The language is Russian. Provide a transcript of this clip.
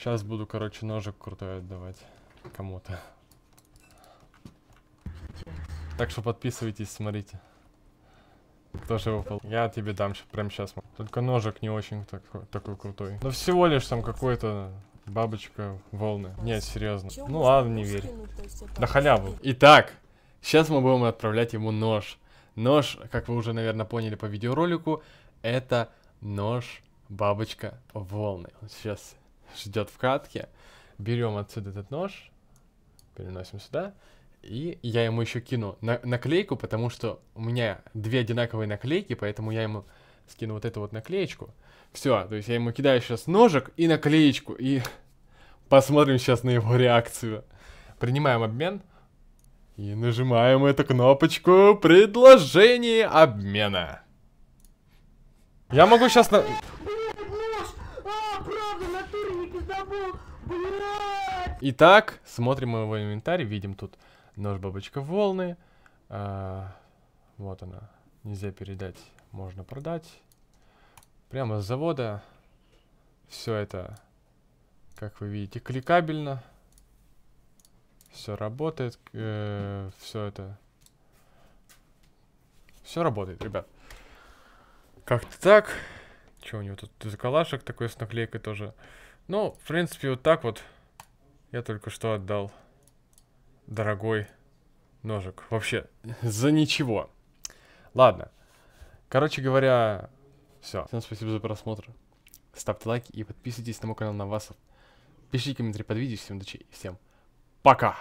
Сейчас буду, короче, ножик крутой отдавать кому-то. Так что подписывайтесь, смотрите. Кто же выпал? Я тебе дам прям сейчас. Только ножик не очень так, такой крутой. Но ну, всего лишь там какой-то бабочка волны. Нет, серьезно. Ну ладно, не верь. Да халяву. Итак, сейчас мы будем отправлять ему нож. Нож, как вы уже, наверное, поняли по видеоролику, это нож бабочка волны. Сейчас ждет в катке. Берем отсюда этот нож, переносим сюда. И я ему еще кину на наклейку, потому что у меня две одинаковые наклейки, поэтому я ему скину вот эту вот наклеечку. Все, то есть я ему кидаю сейчас ножик и наклеечку, и посмотрим сейчас на его реакцию. Принимаем обмен и нажимаем эту кнопочку «Предложение обмена». Я могу сейчас... На забыл! Блядь! Итак, смотрим его инвентарь, видим тут нож бабочка волны. А, вот она. Нельзя передать, можно продать. Прямо с завода. Все это, как вы видите, кликабельно. Все работает. Э, все это. Все работает, ребят. Как-то так. Че у него тут заколашек такой с наклейкой тоже. Ну, в принципе, вот так вот я только что отдал дорогой ножик. Вообще, за ничего. Ладно. Короче говоря, все. Всем спасибо за просмотр. Ставьте лайки и подписывайтесь на мой канал Навасов. Пишите комментарии под видео. Всем удачи и всем пока!